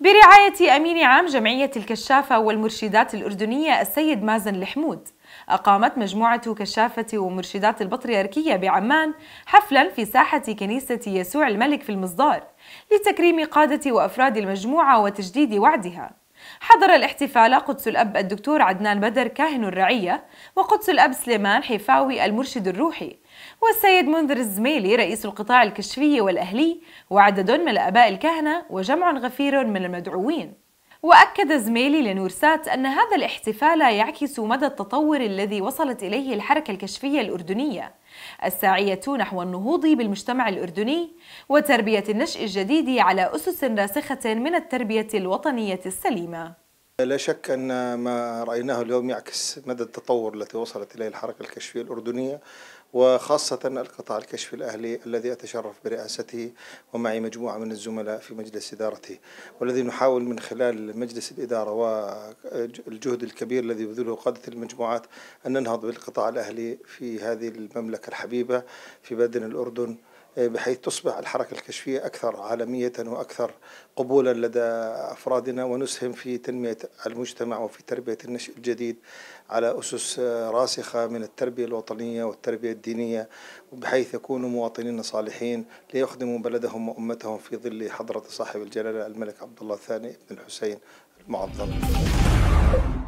برعاية أمين عام جمعية الكشافة والمرشدات الأردنية السيد مازن الحمود أقامت مجموعة كشافة ومرشدات البطريركية بعمان حفلا في ساحة كنيسة يسوع الملك في المصدار لتكريم قادة وأفراد المجموعة وتجديد وعدها حضر الاحتفال قدس الأب الدكتور عدنان بدر كاهن الرعية وقدس الأب سليمان حفاوي المرشد الروحي والسيد منذر الزميلي رئيس القطاع الكشفي والأهلي وعدد من الآباء الكهنة وجمع غفير من المدعوين وأكد زميلي لنورسات أن هذا الاحتفال يعكس مدى التطور الذي وصلت إليه الحركة الكشفية الأردنية الساعية نحو النهوض بالمجتمع الأردني وتربية النشء الجديد على أسس راسخة من التربية الوطنية السليمة لا شك أن ما رأيناه اليوم يعكس مدى التطور التي وصلت إليه الحركة الكشفية الأردنية وخاصة القطاع الكشف الأهلي الذي أتشرف برئاسته ومعي مجموعة من الزملاء في مجلس إدارته والذي نحاول من خلال مجلس الإدارة والجهد الكبير الذي يبذله قادة المجموعات أن ننهض بالقطاع الأهلي في هذه المملكة الحبيبة في بدن الأردن بحيث تصبح الحركة الكشفية أكثر عالمية وأكثر قبولا لدى أفرادنا ونسهم في تنمية المجتمع وفي تربية النشء الجديد على أسس راسخة من التربية الوطنية والتربية الدينية بحيث يكونوا مواطنين صالحين ليخدموا بلدهم وأمتهم في ظل حضرة صاحب الجلالة الملك عبد الله الثاني بن الحسين المعظم